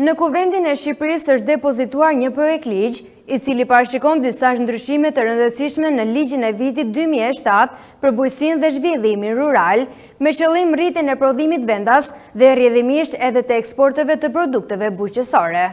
Në kuvendin e Shqipërisë është depozituar një projekt ligj, i cili parshikon disa shëndryshime të rëndësishme në ligjin e vitit 2007 për bujësin dhe zhvillimin rural, me qëllim rritin e prodhimit vendas dhe rjedhimisht edhe të eksporteve të produkteve bujqësore.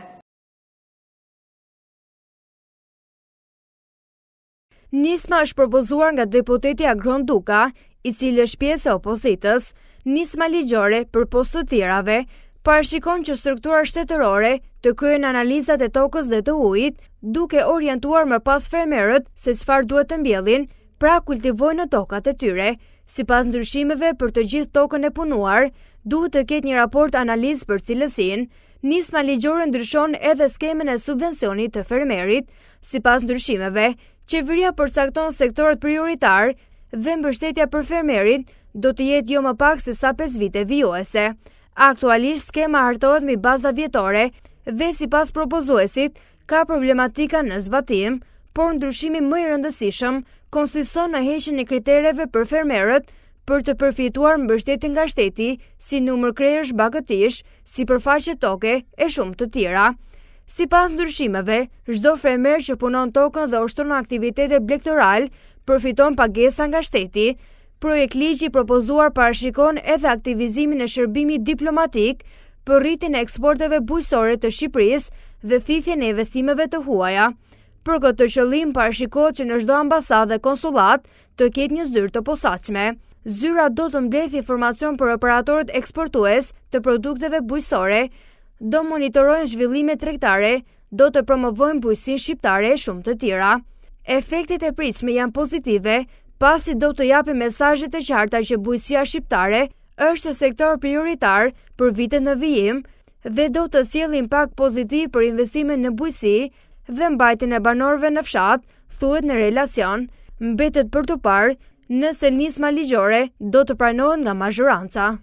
Nisma është propozuar nga deputeti Agron Duka, i cili është pjesë opozitës, nisma ligjore për postë të tjerave, parashikon që struktura shtetërore të kryen analizat e tokës dhe të ujit, duke orientuar më pas fremerët se çfarë duhet të mbjellin, pra kultivojnë tokat e tyre. Sipas ndryshimeve për të gjithë tokën e punuar, duhet të ketë një raport analizë për cilësinë. Nisma ligjore ndryshon edhe skemën e subvencionit të fermerit, sipas ndryshimeve, qeveria përcakton sektorët prioritar dhe mbështetja për fermerin do të jetë jo më pak se sa 5 vite vijuese. Aktualisht skema hartohet mi baza vjetore dhe si pas propozuesit ka problematika në zbatim, por ndryshimi më i rëndësishëm konsiston në heqen e kritereve për fermerët për të përfituar mbështetjen nga shteti si numër krejësh bagëtish, si përfaqe toke e shumë të tjera. Si pas ndryshimeve, shdo fremer që punon tokën dhe ushtron aktivitete blektoral përfiton pagesa nga shteti, Projekt ligji propozuar parashikon edhe aktivizimin e shërbimi diplomatik për rritin e eksporteve bujësore të Shqipëris dhe thithjen e investimeve të huaja. Për këtë të qëllim parashiko që në shdo ambasad dhe konsulat të ketë një zyrë të posaqme. Zyra do të mblethi informacion për operatorët eksportues të produkteve bujësore, do monitorojnë zhvillime trektare, do të promovojnë bujësin shqiptare e shumë të tjera. Efektit e pritshme janë pozitive pasi do të japi mesajët e qarta që bujësia shqiptare është sektor prioritar për vite në vijim dhe do të sjellin pak pozitiv për investimin në bujësi dhe mbajtjen e banorve në fshat, thuet në relacion, mbetet për të parë nëse njësma ligjore do të prajnohen nga mazhuranca.